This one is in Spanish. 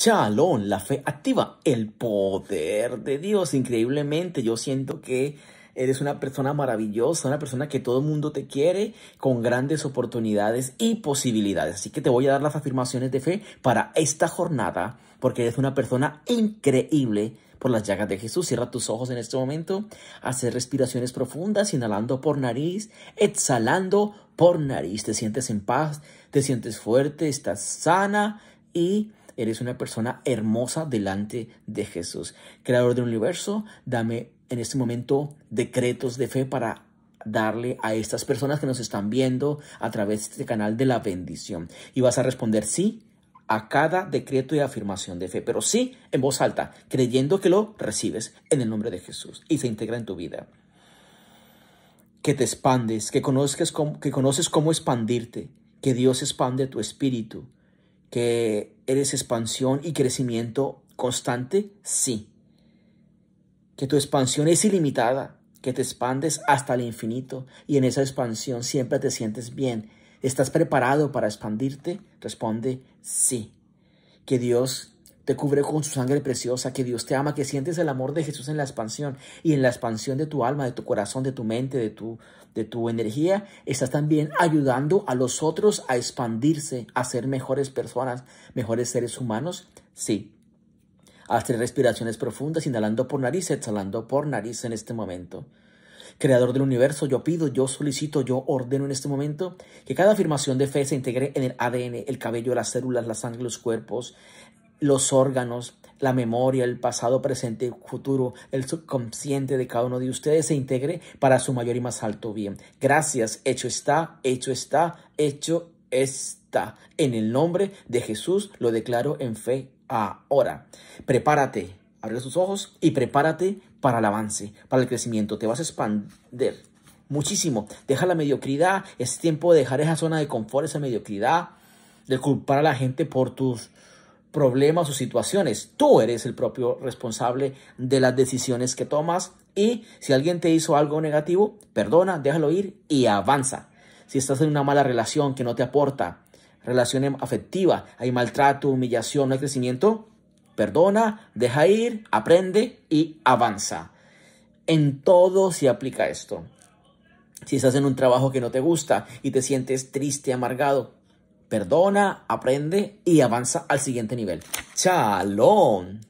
Chalón, la fe activa, el poder de Dios. Increíblemente, yo siento que eres una persona maravillosa, una persona que todo el mundo te quiere, con grandes oportunidades y posibilidades. Así que te voy a dar las afirmaciones de fe para esta jornada, porque eres una persona increíble por las llagas de Jesús. Cierra tus ojos en este momento, haces respiraciones profundas, inhalando por nariz, exhalando por nariz. Te sientes en paz, te sientes fuerte, estás sana y eres una persona hermosa delante de Jesús. Creador del universo, dame en este momento decretos de fe para darle a estas personas que nos están viendo a través de este canal de la bendición. Y vas a responder sí a cada decreto y afirmación de fe, pero sí en voz alta, creyendo que lo recibes en el nombre de Jesús y se integra en tu vida. Que te expandes, que, que conoces cómo expandirte, que Dios expande tu espíritu, que eres expansión y crecimiento constante, sí. Que tu expansión es ilimitada, que te expandes hasta el infinito y en esa expansión siempre te sientes bien. ¿Estás preparado para expandirte? Responde sí. Que Dios te cubre con su sangre preciosa, que Dios te ama, que sientes el amor de Jesús en la expansión y en la expansión de tu alma, de tu corazón, de tu mente, de tu, de tu energía, estás también ayudando a los otros a expandirse, a ser mejores personas, mejores seres humanos. Sí. Haz tres respiraciones profundas, inhalando por nariz, exhalando por nariz en este momento. Creador del universo, yo pido, yo solicito, yo ordeno en este momento que cada afirmación de fe se integre en el ADN, el cabello, las células, la sangre, los cuerpos, los órganos, la memoria, el pasado, presente futuro, el subconsciente de cada uno de ustedes se integre para su mayor y más alto bien. Gracias, hecho está, hecho está, hecho está. En el nombre de Jesús lo declaro en fe ahora. Prepárate, abre sus ojos y prepárate para el avance, para el crecimiento. Te vas a expandir muchísimo. Deja la mediocridad, es tiempo de dejar esa zona de confort, esa mediocridad, de culpar a la gente por tus problemas o situaciones. Tú eres el propio responsable de las decisiones que tomas y si alguien te hizo algo negativo, perdona, déjalo ir y avanza. Si estás en una mala relación que no te aporta, relación afectiva, hay maltrato, humillación, no hay crecimiento, perdona, deja ir, aprende y avanza. En todo se aplica esto. Si estás en un trabajo que no te gusta y te sientes triste, amargado, Perdona, aprende y avanza al siguiente nivel. Chalón.